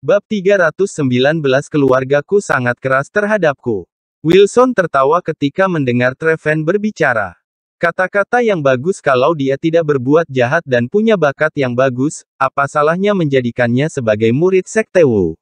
Bab 319 Keluargaku sangat keras terhadapku. Wilson tertawa ketika mendengar Treven berbicara. Kata-kata yang bagus kalau dia tidak berbuat jahat dan punya bakat yang bagus, apa salahnya menjadikannya sebagai murid Sekte Wu.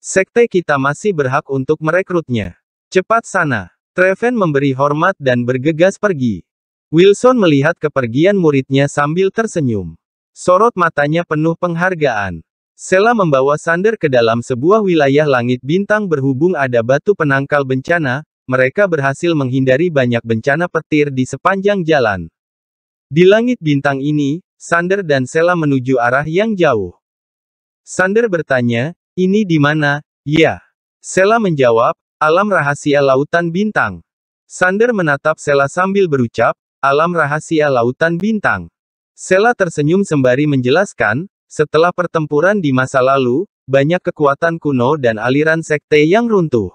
Sekte kita masih berhak untuk merekrutnya. Cepat sana. Treven memberi hormat dan bergegas pergi. Wilson melihat kepergian muridnya sambil tersenyum. Sorot matanya penuh penghargaan. Sela membawa Sander ke dalam sebuah wilayah langit bintang berhubung ada batu penangkal bencana, mereka berhasil menghindari banyak bencana petir di sepanjang jalan. Di langit bintang ini, Sander dan Sela menuju arah yang jauh. Sander bertanya, ini di mana? Ya. Sela menjawab, alam rahasia lautan bintang. Sander menatap Sela sambil berucap, alam rahasia lautan bintang. Sela tersenyum sembari menjelaskan, setelah pertempuran di masa lalu, banyak kekuatan kuno dan aliran sekte yang runtuh.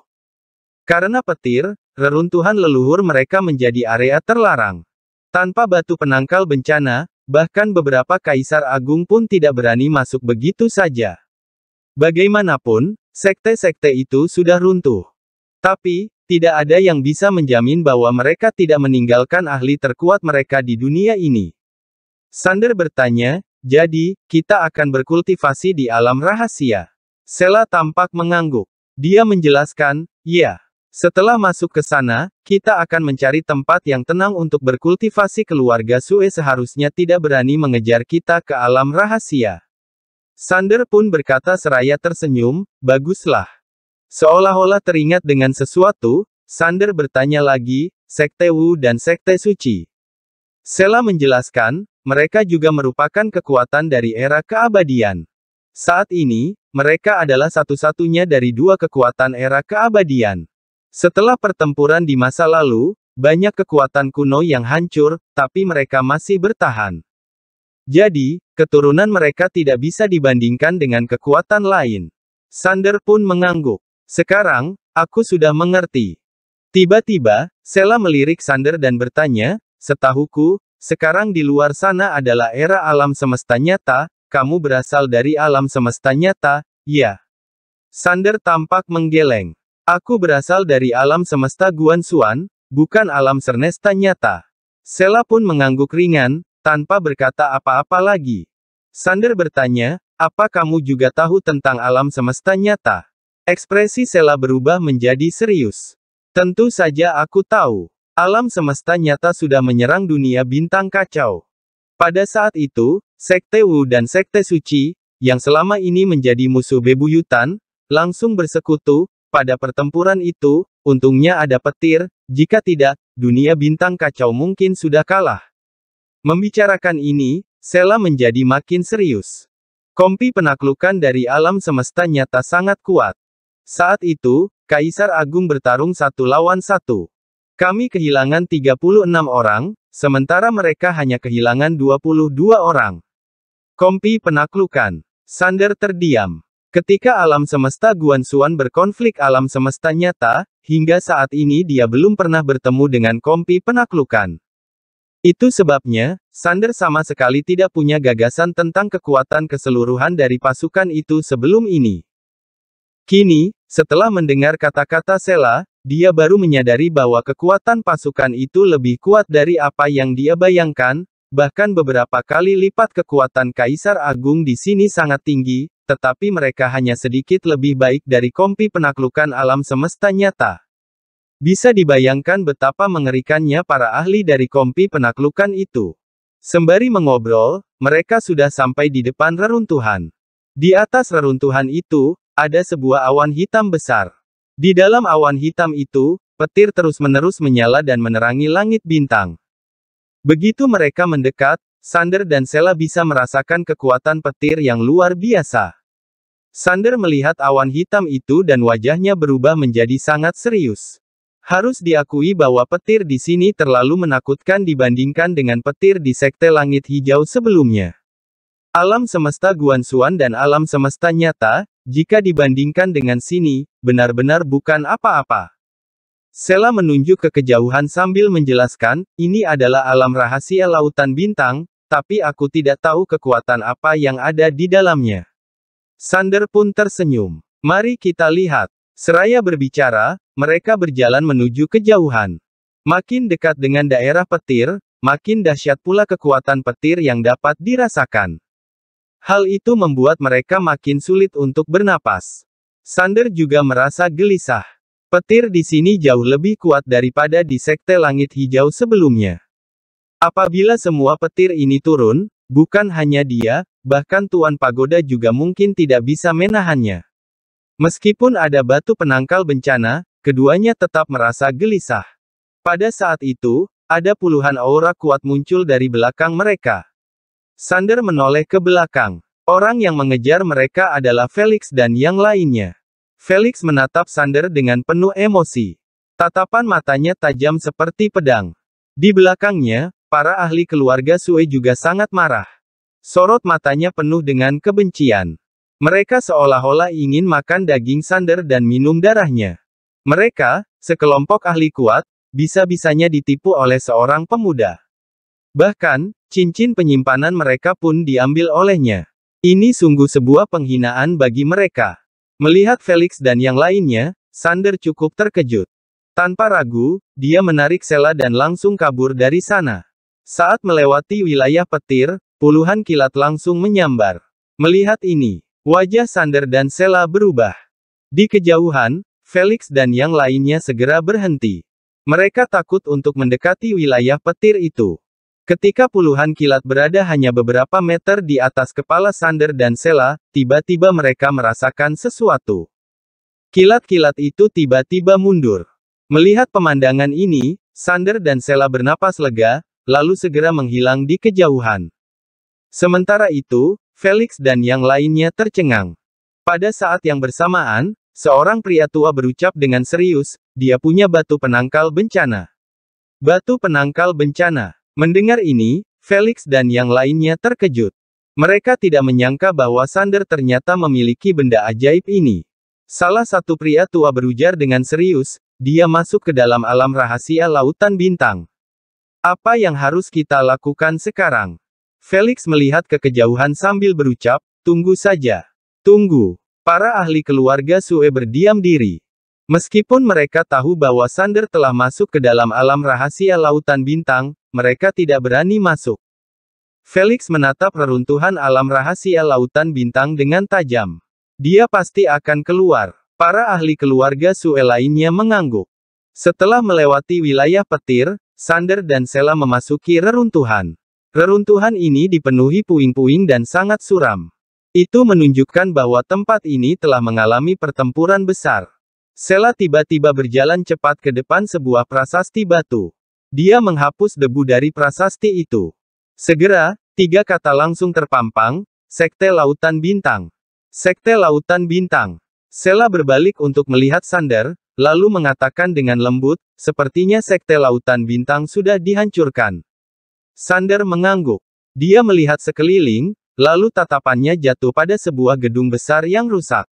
Karena petir, reruntuhan leluhur mereka menjadi area terlarang. Tanpa batu penangkal bencana, bahkan beberapa kaisar agung pun tidak berani masuk begitu saja. Bagaimanapun, sekte-sekte itu sudah runtuh. Tapi, tidak ada yang bisa menjamin bahwa mereka tidak meninggalkan ahli terkuat mereka di dunia ini. Sander bertanya, jadi, kita akan berkultivasi di alam rahasia. Sela tampak mengangguk. Dia menjelaskan, ya. Setelah masuk ke sana, kita akan mencari tempat yang tenang untuk berkultivasi keluarga Sue seharusnya tidak berani mengejar kita ke alam rahasia. Sander pun berkata seraya tersenyum, baguslah. Seolah-olah teringat dengan sesuatu, Sander bertanya lagi, Sekte Wu dan Sekte Suci. Sela menjelaskan, mereka juga merupakan kekuatan dari era keabadian. Saat ini, mereka adalah satu-satunya dari dua kekuatan era keabadian. Setelah pertempuran di masa lalu, banyak kekuatan kuno yang hancur, tapi mereka masih bertahan. Jadi, keturunan mereka tidak bisa dibandingkan dengan kekuatan lain. Sander pun mengangguk. Sekarang, aku sudah mengerti. Tiba-tiba, Sela melirik Sander dan bertanya, Setahuku, sekarang di luar sana adalah era alam semesta nyata, kamu berasal dari alam semesta nyata, ya. Sander tampak menggeleng. Aku berasal dari alam semesta Guan Suan, bukan alam sernesta nyata. Sela pun mengangguk ringan, tanpa berkata apa-apa lagi. Sander bertanya, apa kamu juga tahu tentang alam semesta nyata? Ekspresi Sela berubah menjadi serius. Tentu saja aku tahu. Alam semesta nyata sudah menyerang dunia bintang kacau. Pada saat itu, Sekte Wu dan Sekte Suci, yang selama ini menjadi musuh bebuyutan, langsung bersekutu, pada pertempuran itu, untungnya ada petir, jika tidak, dunia bintang kacau mungkin sudah kalah. Membicarakan ini, Sela menjadi makin serius. Kompi penaklukan dari alam semesta nyata sangat kuat. Saat itu, Kaisar Agung bertarung satu lawan satu. Kami kehilangan 36 orang, sementara mereka hanya kehilangan 22 orang. Kompi penaklukan. Sander terdiam. Ketika alam semesta Guan Guansuan berkonflik alam semesta nyata, hingga saat ini dia belum pernah bertemu dengan kompi penaklukan. Itu sebabnya, Sander sama sekali tidak punya gagasan tentang kekuatan keseluruhan dari pasukan itu sebelum ini. Kini, setelah mendengar kata-kata Sela, dia baru menyadari bahwa kekuatan pasukan itu lebih kuat dari apa yang dia bayangkan, bahkan beberapa kali lipat kekuatan Kaisar Agung di sini sangat tinggi, tetapi mereka hanya sedikit lebih baik dari kompi penaklukan alam semesta nyata. Bisa dibayangkan betapa mengerikannya para ahli dari kompi penaklukan itu. Sembari mengobrol, mereka sudah sampai di depan reruntuhan. Di atas reruntuhan itu, ada sebuah awan hitam besar. Di dalam awan hitam itu, petir terus-menerus menyala dan menerangi langit bintang. Begitu mereka mendekat, Sander dan Sela bisa merasakan kekuatan petir yang luar biasa. Sander melihat awan hitam itu dan wajahnya berubah menjadi sangat serius. Harus diakui bahwa petir di sini terlalu menakutkan dibandingkan dengan petir di sekte langit hijau sebelumnya. Alam semesta Guan Guansuan dan alam semesta nyata, jika dibandingkan dengan sini, benar-benar bukan apa-apa. Sela menunjuk ke kejauhan sambil menjelaskan, ini adalah alam rahasia lautan bintang, tapi aku tidak tahu kekuatan apa yang ada di dalamnya. Sander pun tersenyum. Mari kita lihat. Seraya berbicara, mereka berjalan menuju kejauhan. Makin dekat dengan daerah petir, makin dahsyat pula kekuatan petir yang dapat dirasakan. Hal itu membuat mereka makin sulit untuk bernapas. Sander juga merasa gelisah. Petir di sini jauh lebih kuat daripada di sekte langit hijau sebelumnya. Apabila semua petir ini turun, bukan hanya dia, bahkan Tuan Pagoda juga mungkin tidak bisa menahannya. Meskipun ada batu penangkal bencana, keduanya tetap merasa gelisah. Pada saat itu, ada puluhan aura kuat muncul dari belakang mereka. Sander menoleh ke belakang. Orang yang mengejar mereka adalah Felix dan yang lainnya. Felix menatap Sander dengan penuh emosi. Tatapan matanya tajam seperti pedang. Di belakangnya, para ahli keluarga Sue juga sangat marah. Sorot matanya penuh dengan kebencian. Mereka seolah-olah ingin makan daging Sander dan minum darahnya. Mereka, sekelompok ahli kuat, bisa-bisanya ditipu oleh seorang pemuda. Bahkan, cincin penyimpanan mereka pun diambil olehnya. Ini sungguh sebuah penghinaan bagi mereka. Melihat Felix dan yang lainnya, Sander cukup terkejut. Tanpa ragu, dia menarik Sela dan langsung kabur dari sana. Saat melewati wilayah petir, puluhan kilat langsung menyambar. Melihat ini, wajah Sander dan Sela berubah. Di kejauhan, Felix dan yang lainnya segera berhenti. Mereka takut untuk mendekati wilayah petir itu. Ketika puluhan kilat berada hanya beberapa meter di atas kepala Sander dan Sela, tiba-tiba mereka merasakan sesuatu. Kilat-kilat itu tiba-tiba mundur. Melihat pemandangan ini, Sander dan Sela bernapas lega, lalu segera menghilang di kejauhan. Sementara itu, Felix dan yang lainnya tercengang. Pada saat yang bersamaan, seorang pria tua berucap dengan serius, dia punya batu penangkal bencana. Batu penangkal bencana. Mendengar ini, Felix dan yang lainnya terkejut. Mereka tidak menyangka bahwa Sander ternyata memiliki benda ajaib ini. Salah satu pria tua berujar dengan serius, dia masuk ke dalam alam rahasia lautan bintang. Apa yang harus kita lakukan sekarang? Felix melihat ke kejauhan sambil berucap, tunggu saja. Tunggu. Para ahli keluarga Sue berdiam diri. Meskipun mereka tahu bahwa Sander telah masuk ke dalam alam rahasia lautan bintang, mereka tidak berani masuk. Felix menatap reruntuhan alam rahasia lautan bintang dengan tajam. Dia pasti akan keluar. Para ahli keluarga Sue lainnya mengangguk. Setelah melewati wilayah petir, Sander dan Sela memasuki reruntuhan. Reruntuhan ini dipenuhi puing-puing dan sangat suram. Itu menunjukkan bahwa tempat ini telah mengalami pertempuran besar. Sela tiba-tiba berjalan cepat ke depan sebuah prasasti batu. Dia menghapus debu dari prasasti itu. Segera, tiga kata langsung terpampang, Sekte Lautan Bintang. Sekte Lautan Bintang. Sela berbalik untuk melihat Sander, lalu mengatakan dengan lembut, sepertinya Sekte Lautan Bintang sudah dihancurkan. Sander mengangguk. Dia melihat sekeliling, lalu tatapannya jatuh pada sebuah gedung besar yang rusak.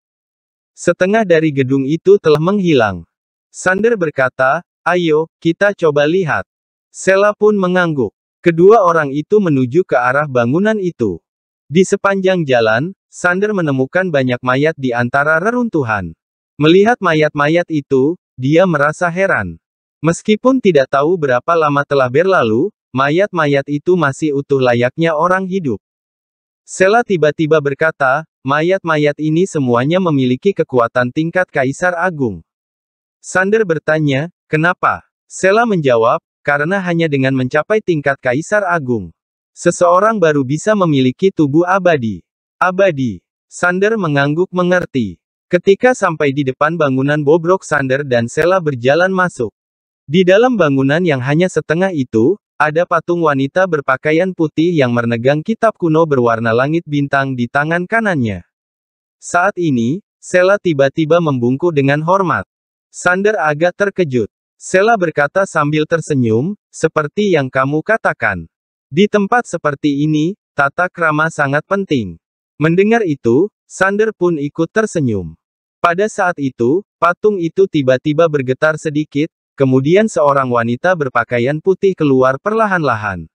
Setengah dari gedung itu telah menghilang. Sander berkata, ayo, kita coba lihat. Sela pun mengangguk. Kedua orang itu menuju ke arah bangunan itu. Di sepanjang jalan, Sander menemukan banyak mayat di antara reruntuhan. Melihat mayat-mayat itu, dia merasa heran. Meskipun tidak tahu berapa lama telah berlalu, mayat-mayat itu masih utuh layaknya orang hidup. Sela tiba-tiba berkata, Mayat-mayat ini semuanya memiliki kekuatan tingkat Kaisar Agung. Sander bertanya, kenapa? Sela menjawab, karena hanya dengan mencapai tingkat Kaisar Agung. Seseorang baru bisa memiliki tubuh abadi. Abadi. Sander mengangguk mengerti. Ketika sampai di depan bangunan bobrok Sander dan Sela berjalan masuk. Di dalam bangunan yang hanya setengah itu, ada patung wanita berpakaian putih yang menegang kitab kuno berwarna langit bintang di tangan kanannya. Saat ini, Sela tiba-tiba membungkuk dengan hormat. Sander agak terkejut. Sela berkata sambil tersenyum, seperti yang kamu katakan. Di tempat seperti ini, tata krama sangat penting. Mendengar itu, Sander pun ikut tersenyum. Pada saat itu, patung itu tiba-tiba bergetar sedikit, Kemudian seorang wanita berpakaian putih keluar perlahan-lahan.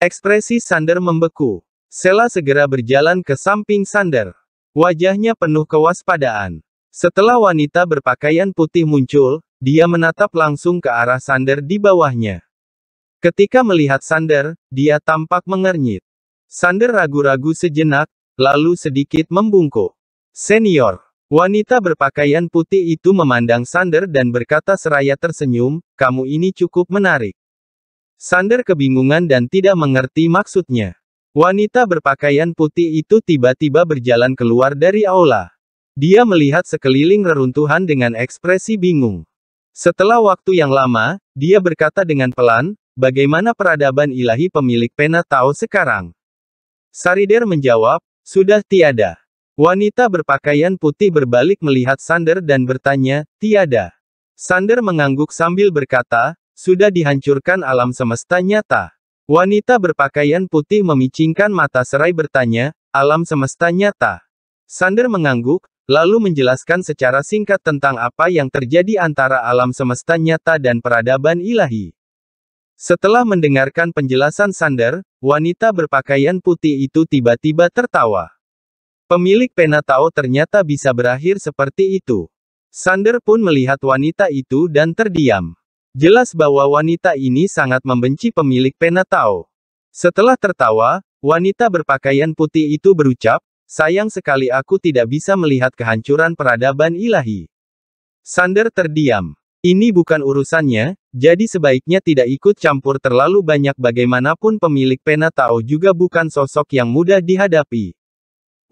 Ekspresi Sander membeku. Sela segera berjalan ke samping Sander. Wajahnya penuh kewaspadaan. Setelah wanita berpakaian putih muncul, dia menatap langsung ke arah Sander di bawahnya. Ketika melihat Sander, dia tampak mengernyit. Sander ragu-ragu sejenak, lalu sedikit membungkuk. Senior, Wanita berpakaian putih itu memandang Sander dan berkata seraya tersenyum, kamu ini cukup menarik. Sander kebingungan dan tidak mengerti maksudnya. Wanita berpakaian putih itu tiba-tiba berjalan keluar dari aula. Dia melihat sekeliling reruntuhan dengan ekspresi bingung. Setelah waktu yang lama, dia berkata dengan pelan, bagaimana peradaban ilahi pemilik pena tahu sekarang? Sarider menjawab, sudah tiada. Wanita berpakaian putih berbalik melihat Sander dan bertanya, tiada. Sander mengangguk sambil berkata, sudah dihancurkan alam semesta nyata. Wanita berpakaian putih memicingkan mata serai bertanya, alam semesta nyata. Sander mengangguk, lalu menjelaskan secara singkat tentang apa yang terjadi antara alam semesta nyata dan peradaban ilahi. Setelah mendengarkan penjelasan Sander, wanita berpakaian putih itu tiba-tiba tertawa. Pemilik pena tahu ternyata bisa berakhir seperti itu. Sander pun melihat wanita itu dan terdiam. Jelas bahwa wanita ini sangat membenci pemilik pena tahu. Setelah tertawa, wanita berpakaian putih itu berucap, sayang sekali aku tidak bisa melihat kehancuran peradaban ilahi. Sander terdiam. Ini bukan urusannya, jadi sebaiknya tidak ikut campur terlalu banyak bagaimanapun pemilik pena tahu juga bukan sosok yang mudah dihadapi.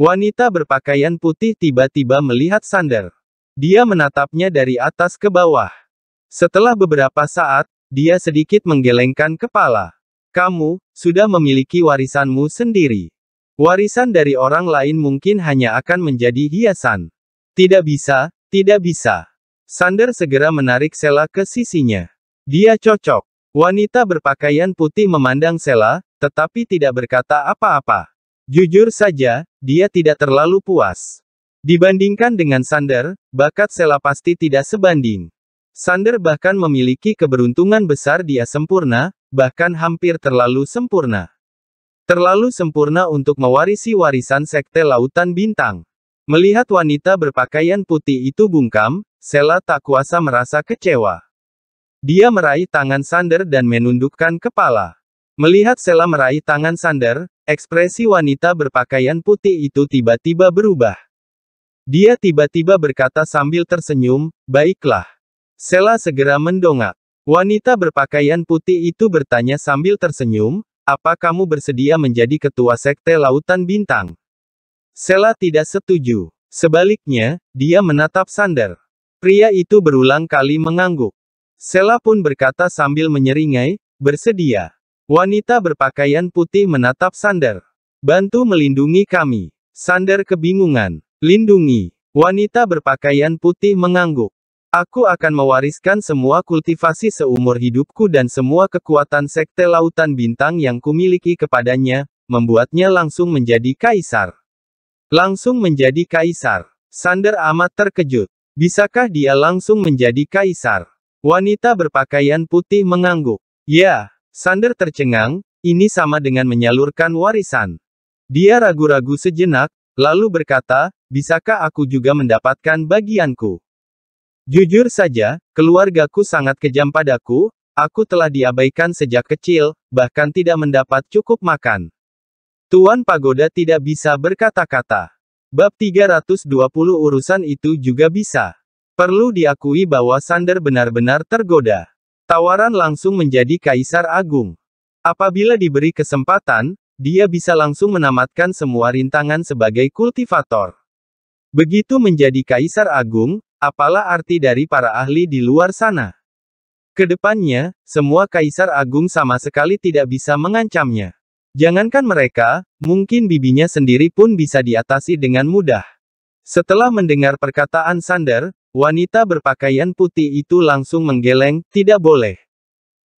Wanita berpakaian putih tiba-tiba melihat Sander. Dia menatapnya dari atas ke bawah. Setelah beberapa saat, dia sedikit menggelengkan kepala. Kamu, sudah memiliki warisanmu sendiri. Warisan dari orang lain mungkin hanya akan menjadi hiasan. Tidak bisa, tidak bisa. Sander segera menarik Sela ke sisinya. Dia cocok. Wanita berpakaian putih memandang Sela, tetapi tidak berkata apa-apa. Jujur saja, dia tidak terlalu puas. Dibandingkan dengan Sander, bakat Sela pasti tidak sebanding. Sander bahkan memiliki keberuntungan besar dia sempurna, bahkan hampir terlalu sempurna. Terlalu sempurna untuk mewarisi warisan sekte Lautan Bintang. Melihat wanita berpakaian putih itu bungkam, Sela tak kuasa merasa kecewa. Dia meraih tangan Sander dan menundukkan kepala. Melihat Sela meraih tangan Sander, ekspresi wanita berpakaian putih itu tiba-tiba berubah. Dia tiba-tiba berkata sambil tersenyum, baiklah. Sela segera mendongak. Wanita berpakaian putih itu bertanya sambil tersenyum, apa kamu bersedia menjadi ketua sekte Lautan Bintang? Sela tidak setuju. Sebaliknya, dia menatap Sander. Pria itu berulang kali mengangguk. Sela pun berkata sambil menyeringai, bersedia. Wanita berpakaian putih menatap Sander. Bantu melindungi kami. Sander kebingungan. Lindungi. Wanita berpakaian putih mengangguk. Aku akan mewariskan semua kultivasi seumur hidupku dan semua kekuatan sekte lautan bintang yang kumiliki kepadanya, membuatnya langsung menjadi kaisar. Langsung menjadi kaisar. Sander amat terkejut. Bisakah dia langsung menjadi kaisar? Wanita berpakaian putih mengangguk. Ya, Sander tercengang, ini sama dengan menyalurkan warisan. Dia ragu-ragu sejenak, lalu berkata, bisakah aku juga mendapatkan bagianku? Jujur saja, keluargaku sangat kejam padaku, aku telah diabaikan sejak kecil, bahkan tidak mendapat cukup makan. Tuan Pagoda tidak bisa berkata-kata. Bab 320 urusan itu juga bisa. Perlu diakui bahwa Sander benar-benar tergoda. Tawaran langsung menjadi kaisar agung. Apabila diberi kesempatan, dia bisa langsung menamatkan semua rintangan sebagai kultivator. Begitu menjadi kaisar agung, apalah arti dari para ahli di luar sana? Kedepannya, semua kaisar agung sama sekali tidak bisa mengancamnya. Jangankan mereka, mungkin bibinya sendiri pun bisa diatasi dengan mudah. Setelah mendengar perkataan Sander, Wanita berpakaian putih itu langsung menggeleng, tidak boleh.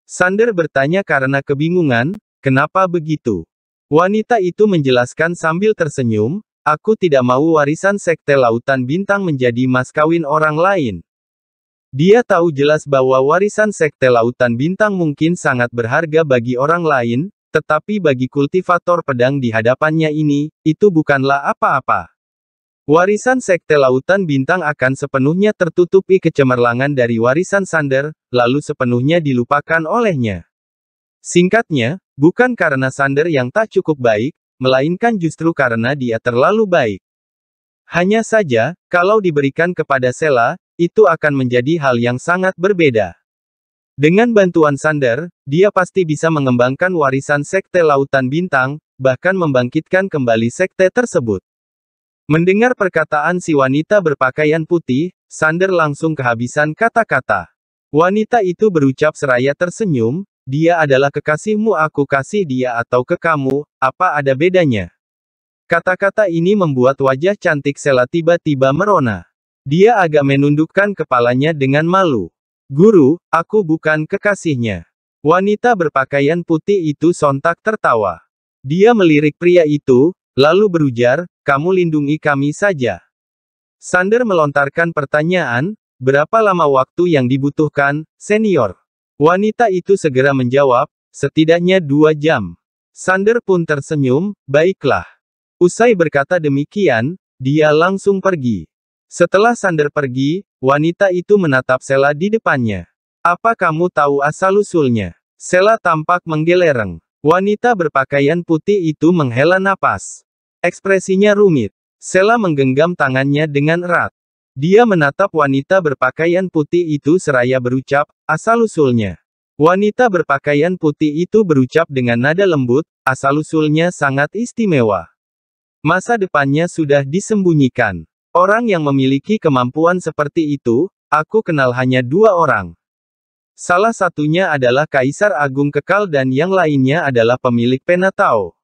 Sander bertanya karena kebingungan, kenapa begitu? Wanita itu menjelaskan sambil tersenyum, aku tidak mau warisan sekte lautan bintang menjadi mas kawin orang lain. Dia tahu jelas bahwa warisan sekte lautan bintang mungkin sangat berharga bagi orang lain, tetapi bagi kultivator pedang di hadapannya ini, itu bukanlah apa-apa. Warisan Sekte Lautan Bintang akan sepenuhnya tertutupi kecemerlangan dari warisan Sander, lalu sepenuhnya dilupakan olehnya. Singkatnya, bukan karena Sander yang tak cukup baik, melainkan justru karena dia terlalu baik. Hanya saja, kalau diberikan kepada Sela, itu akan menjadi hal yang sangat berbeda. Dengan bantuan Sander, dia pasti bisa mengembangkan warisan Sekte Lautan Bintang, bahkan membangkitkan kembali sekte tersebut. Mendengar perkataan si wanita berpakaian putih, Sander langsung kehabisan kata-kata. Wanita itu berucap seraya tersenyum, dia adalah kekasihmu aku kasih dia atau ke kamu, apa ada bedanya? Kata-kata ini membuat wajah cantik Sela tiba-tiba merona. Dia agak menundukkan kepalanya dengan malu. Guru, aku bukan kekasihnya. Wanita berpakaian putih itu sontak tertawa. Dia melirik pria itu, lalu berujar, kamu lindungi kami saja. Sander melontarkan pertanyaan, berapa lama waktu yang dibutuhkan, senior? Wanita itu segera menjawab, setidaknya dua jam. Sander pun tersenyum, baiklah. Usai berkata demikian, dia langsung pergi. Setelah Sander pergi, wanita itu menatap Sela di depannya. Apa kamu tahu asal-usulnya? Sela tampak menggelereng. Wanita berpakaian putih itu menghela napas. Ekspresinya rumit. Sela menggenggam tangannya dengan erat. Dia menatap wanita berpakaian putih itu seraya berucap, asal-usulnya. Wanita berpakaian putih itu berucap dengan nada lembut, asal-usulnya sangat istimewa. Masa depannya sudah disembunyikan. Orang yang memiliki kemampuan seperti itu, aku kenal hanya dua orang. Salah satunya adalah Kaisar Agung Kekal dan yang lainnya adalah pemilik penatau.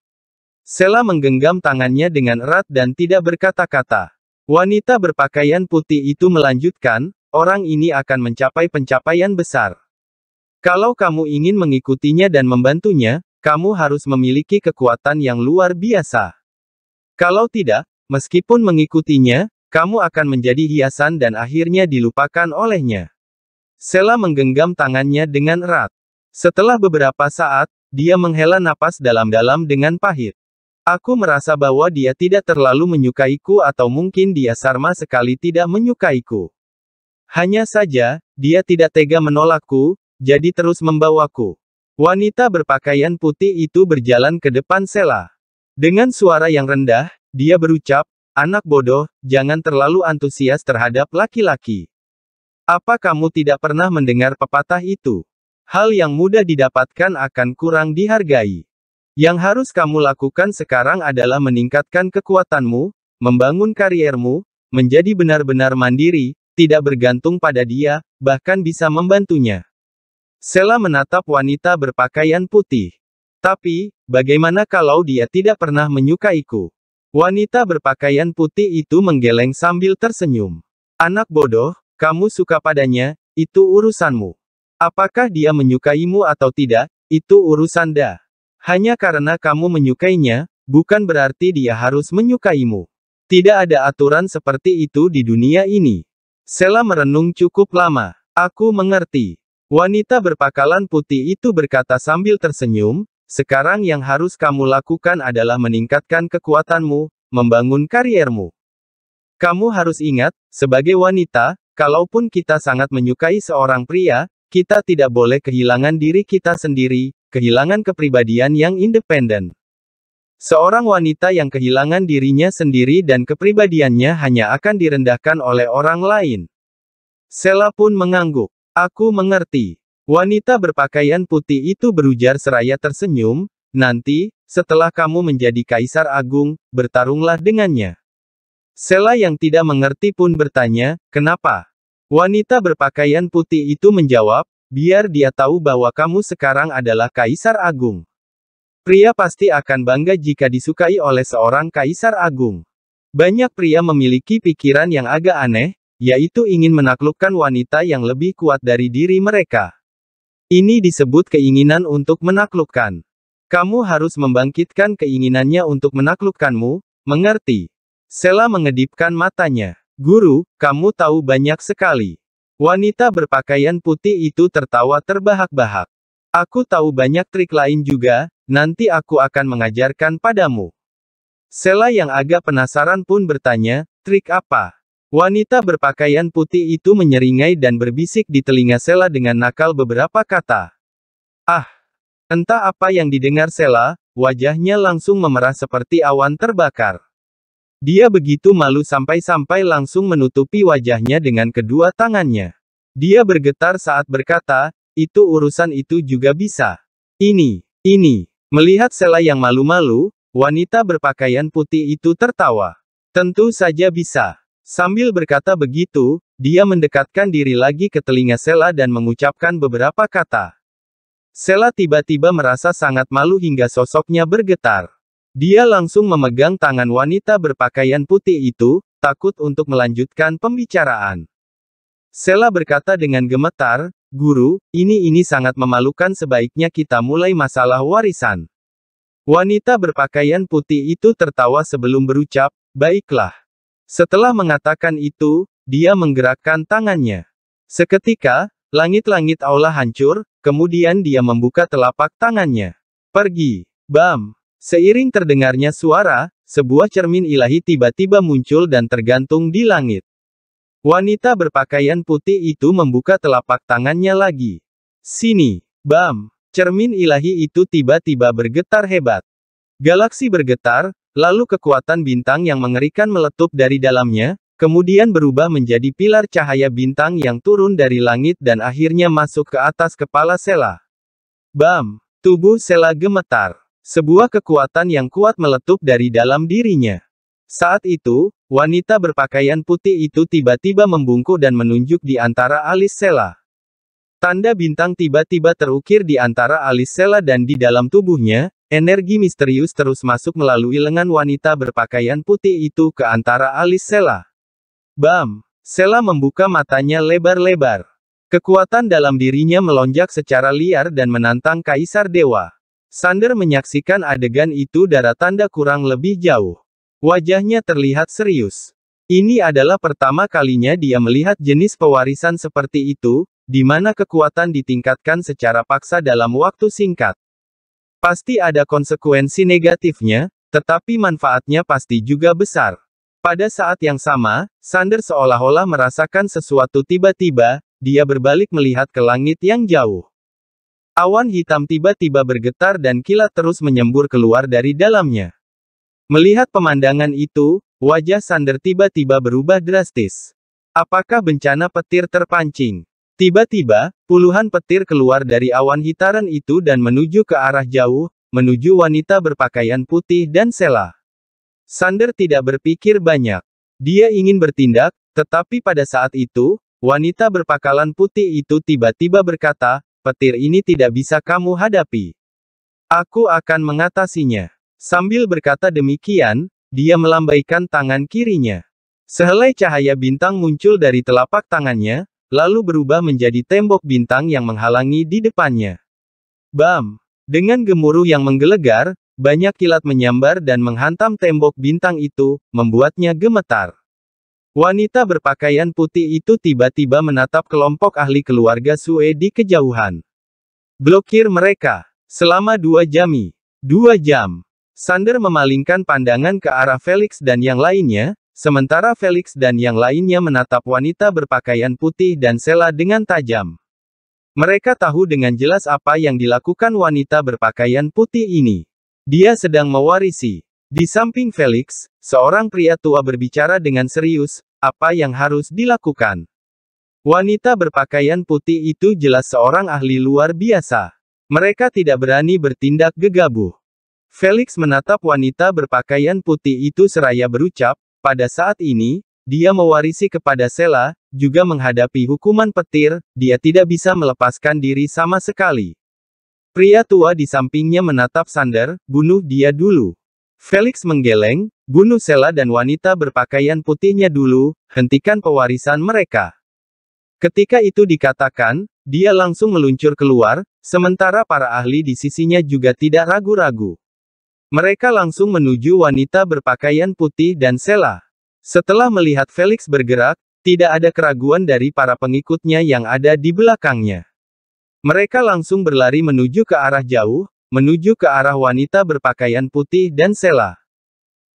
Sela menggenggam tangannya dengan erat dan tidak berkata-kata. Wanita berpakaian putih itu melanjutkan, orang ini akan mencapai pencapaian besar. Kalau kamu ingin mengikutinya dan membantunya, kamu harus memiliki kekuatan yang luar biasa. Kalau tidak, meskipun mengikutinya, kamu akan menjadi hiasan dan akhirnya dilupakan olehnya. Sela menggenggam tangannya dengan erat. Setelah beberapa saat, dia menghela napas dalam-dalam dengan pahit. Aku merasa bahwa dia tidak terlalu menyukaiku atau mungkin dia sama sekali tidak menyukaiku. Hanya saja, dia tidak tega menolakku, jadi terus membawaku. Wanita berpakaian putih itu berjalan ke depan Sela. Dengan suara yang rendah, dia berucap, anak bodoh, jangan terlalu antusias terhadap laki-laki. Apa kamu tidak pernah mendengar pepatah itu? Hal yang mudah didapatkan akan kurang dihargai. Yang harus kamu lakukan sekarang adalah meningkatkan kekuatanmu, membangun kariermu, menjadi benar-benar mandiri, tidak bergantung pada dia, bahkan bisa membantunya. Sela menatap wanita berpakaian putih. Tapi, bagaimana kalau dia tidak pernah menyukaiku? Wanita berpakaian putih itu menggeleng sambil tersenyum. Anak bodoh, kamu suka padanya, itu urusanmu. Apakah dia menyukaimu atau tidak, itu urusan dah. Hanya karena kamu menyukainya, bukan berarti dia harus menyukaimu. Tidak ada aturan seperti itu di dunia ini. Sela merenung cukup lama. Aku mengerti. Wanita berpakalan putih itu berkata sambil tersenyum, sekarang yang harus kamu lakukan adalah meningkatkan kekuatanmu, membangun kariermu. Kamu harus ingat, sebagai wanita, kalaupun kita sangat menyukai seorang pria, kita tidak boleh kehilangan diri kita sendiri, kehilangan kepribadian yang independen. Seorang wanita yang kehilangan dirinya sendiri dan kepribadiannya hanya akan direndahkan oleh orang lain. Sela pun mengangguk. Aku mengerti. Wanita berpakaian putih itu berujar seraya tersenyum, nanti, setelah kamu menjadi kaisar agung, bertarunglah dengannya. Sela yang tidak mengerti pun bertanya, kenapa? Wanita berpakaian putih itu menjawab, Biar dia tahu bahwa kamu sekarang adalah Kaisar Agung. Pria pasti akan bangga jika disukai oleh seorang Kaisar Agung. Banyak pria memiliki pikiran yang agak aneh, yaitu ingin menaklukkan wanita yang lebih kuat dari diri mereka. Ini disebut keinginan untuk menaklukkan. Kamu harus membangkitkan keinginannya untuk menaklukkanmu, mengerti? Sela mengedipkan matanya. Guru, kamu tahu banyak sekali. Wanita berpakaian putih itu tertawa terbahak-bahak. Aku tahu banyak trik lain juga, nanti aku akan mengajarkan padamu. Sela yang agak penasaran pun bertanya, trik apa? Wanita berpakaian putih itu menyeringai dan berbisik di telinga Sela dengan nakal beberapa kata. Ah! Entah apa yang didengar Sela, wajahnya langsung memerah seperti awan terbakar. Dia begitu malu sampai-sampai langsung menutupi wajahnya dengan kedua tangannya. Dia bergetar saat berkata, itu urusan itu juga bisa. Ini, ini. Melihat Sela yang malu-malu, wanita berpakaian putih itu tertawa. Tentu saja bisa. Sambil berkata begitu, dia mendekatkan diri lagi ke telinga Sela dan mengucapkan beberapa kata. Sela tiba-tiba merasa sangat malu hingga sosoknya bergetar. Dia langsung memegang tangan wanita berpakaian putih itu, takut untuk melanjutkan pembicaraan. Sela berkata dengan gemetar, Guru, ini-ini sangat memalukan sebaiknya kita mulai masalah warisan. Wanita berpakaian putih itu tertawa sebelum berucap, baiklah. Setelah mengatakan itu, dia menggerakkan tangannya. Seketika, langit-langit allah hancur, kemudian dia membuka telapak tangannya. Pergi. Bam. Seiring terdengarnya suara, sebuah cermin ilahi tiba-tiba muncul dan tergantung di langit. Wanita berpakaian putih itu membuka telapak tangannya lagi. Sini, bam, cermin ilahi itu tiba-tiba bergetar hebat. Galaksi bergetar, lalu kekuatan bintang yang mengerikan meletup dari dalamnya, kemudian berubah menjadi pilar cahaya bintang yang turun dari langit dan akhirnya masuk ke atas kepala Sela. Bam! Tubuh Sela gemetar. Sebuah kekuatan yang kuat meletup dari dalam dirinya. Saat itu, wanita berpakaian putih itu tiba-tiba membungkuk dan menunjuk di antara alis Sela. Tanda bintang tiba-tiba terukir di antara alis Sela dan di dalam tubuhnya, energi misterius terus masuk melalui lengan wanita berpakaian putih itu ke antara alis Sela. Bam! Sela membuka matanya lebar-lebar. Kekuatan dalam dirinya melonjak secara liar dan menantang Kaisar Dewa. Sander menyaksikan adegan itu darah tanda kurang lebih jauh. Wajahnya terlihat serius. Ini adalah pertama kalinya dia melihat jenis pewarisan seperti itu, di mana kekuatan ditingkatkan secara paksa dalam waktu singkat. Pasti ada konsekuensi negatifnya, tetapi manfaatnya pasti juga besar. Pada saat yang sama, Sander seolah-olah merasakan sesuatu tiba-tiba, dia berbalik melihat ke langit yang jauh. Awan hitam tiba-tiba bergetar dan kilat terus menyembur keluar dari dalamnya. Melihat pemandangan itu, wajah Sander tiba-tiba berubah drastis. Apakah bencana petir terpancing? Tiba-tiba, puluhan petir keluar dari awan hitaran itu dan menuju ke arah jauh, menuju wanita berpakaian putih dan Sela. Sander tidak berpikir banyak. Dia ingin bertindak, tetapi pada saat itu, wanita berpakaian putih itu tiba-tiba berkata, petir ini tidak bisa kamu hadapi. Aku akan mengatasinya. Sambil berkata demikian, dia melambaikan tangan kirinya. Sehelai cahaya bintang muncul dari telapak tangannya, lalu berubah menjadi tembok bintang yang menghalangi di depannya. Bam! Dengan gemuruh yang menggelegar, banyak kilat menyambar dan menghantam tembok bintang itu, membuatnya gemetar. Wanita berpakaian putih itu tiba-tiba menatap kelompok ahli keluarga Sue di kejauhan. Blokir mereka. Selama dua jami. Dua jam. Sander memalingkan pandangan ke arah Felix dan yang lainnya, sementara Felix dan yang lainnya menatap wanita berpakaian putih dan Sela dengan tajam. Mereka tahu dengan jelas apa yang dilakukan wanita berpakaian putih ini. Dia sedang mewarisi di samping Felix, seorang pria tua berbicara dengan serius, apa yang harus dilakukan. Wanita berpakaian putih itu jelas seorang ahli luar biasa. Mereka tidak berani bertindak gegabah. Felix menatap wanita berpakaian putih itu seraya berucap, pada saat ini, dia mewarisi kepada Sela, juga menghadapi hukuman petir, dia tidak bisa melepaskan diri sama sekali. Pria tua di sampingnya menatap Sander, bunuh dia dulu. Felix menggeleng, bunuh Sela dan wanita berpakaian putihnya dulu, hentikan pewarisan mereka. Ketika itu dikatakan, dia langsung meluncur keluar, sementara para ahli di sisinya juga tidak ragu-ragu. Mereka langsung menuju wanita berpakaian putih dan Sela. Setelah melihat Felix bergerak, tidak ada keraguan dari para pengikutnya yang ada di belakangnya. Mereka langsung berlari menuju ke arah jauh, menuju ke arah wanita berpakaian putih dan Sela.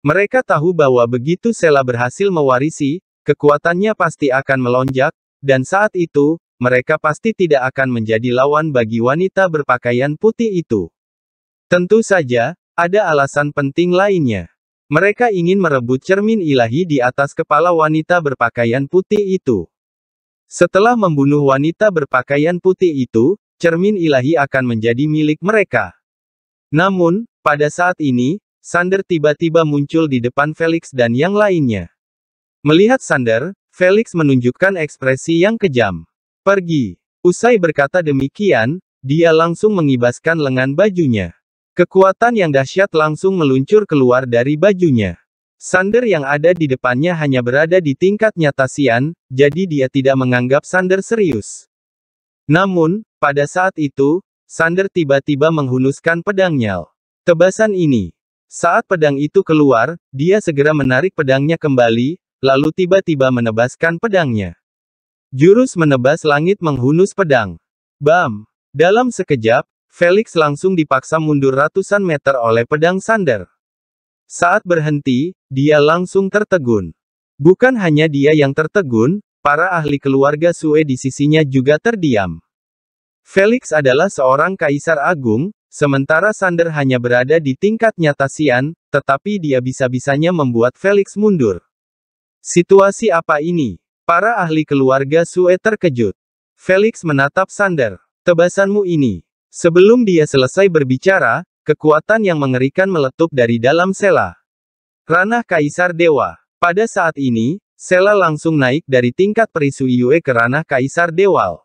Mereka tahu bahwa begitu Sela berhasil mewarisi, kekuatannya pasti akan melonjak, dan saat itu, mereka pasti tidak akan menjadi lawan bagi wanita berpakaian putih itu. Tentu saja, ada alasan penting lainnya. Mereka ingin merebut cermin ilahi di atas kepala wanita berpakaian putih itu. Setelah membunuh wanita berpakaian putih itu, cermin ilahi akan menjadi milik mereka. Namun, pada saat ini, Sander tiba-tiba muncul di depan Felix dan yang lainnya. Melihat Sander, Felix menunjukkan ekspresi yang kejam. Pergi. Usai berkata demikian, dia langsung mengibaskan lengan bajunya. Kekuatan yang dahsyat langsung meluncur keluar dari bajunya. Sander yang ada di depannya hanya berada di tingkat nyata sian, jadi dia tidak menganggap Sander serius. Namun, pada saat itu, Sander tiba-tiba menghunuskan pedangnya. Tebasan ini. Saat pedang itu keluar, dia segera menarik pedangnya kembali, lalu tiba-tiba menebaskan pedangnya. Jurus menebas langit menghunus pedang. Bam! Dalam sekejap, Felix langsung dipaksa mundur ratusan meter oleh pedang Sander. Saat berhenti, dia langsung tertegun. Bukan hanya dia yang tertegun, para ahli keluarga Sue di sisinya juga terdiam. Felix adalah seorang kaisar agung, sementara Sander hanya berada di tingkat nyata Sian, tetapi dia bisa-bisanya membuat Felix mundur. Situasi apa ini? Para ahli keluarga Sue terkejut. Felix menatap Sander. Tebasanmu ini. Sebelum dia selesai berbicara, kekuatan yang mengerikan meletup dari dalam Sela. Ranah Kaisar Dewa. Pada saat ini, Sela langsung naik dari tingkat perisui Yue ke ranah Kaisar Dewal.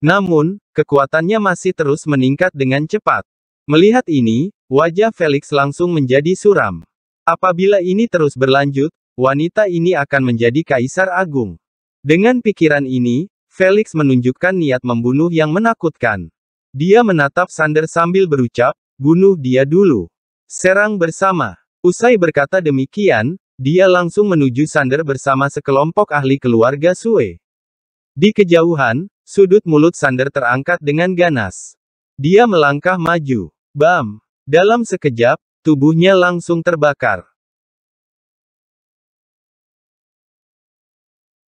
Namun, Kekuatannya masih terus meningkat dengan cepat. Melihat ini, wajah Felix langsung menjadi suram. Apabila ini terus berlanjut, wanita ini akan menjadi kaisar agung. Dengan pikiran ini, Felix menunjukkan niat membunuh yang menakutkan. Dia menatap Sander sambil berucap, bunuh dia dulu. Serang bersama. Usai berkata demikian, dia langsung menuju Sander bersama sekelompok ahli keluarga Sue. Di kejauhan, Sudut mulut Sander terangkat dengan ganas. Dia melangkah maju. Bam! Dalam sekejap, tubuhnya langsung terbakar.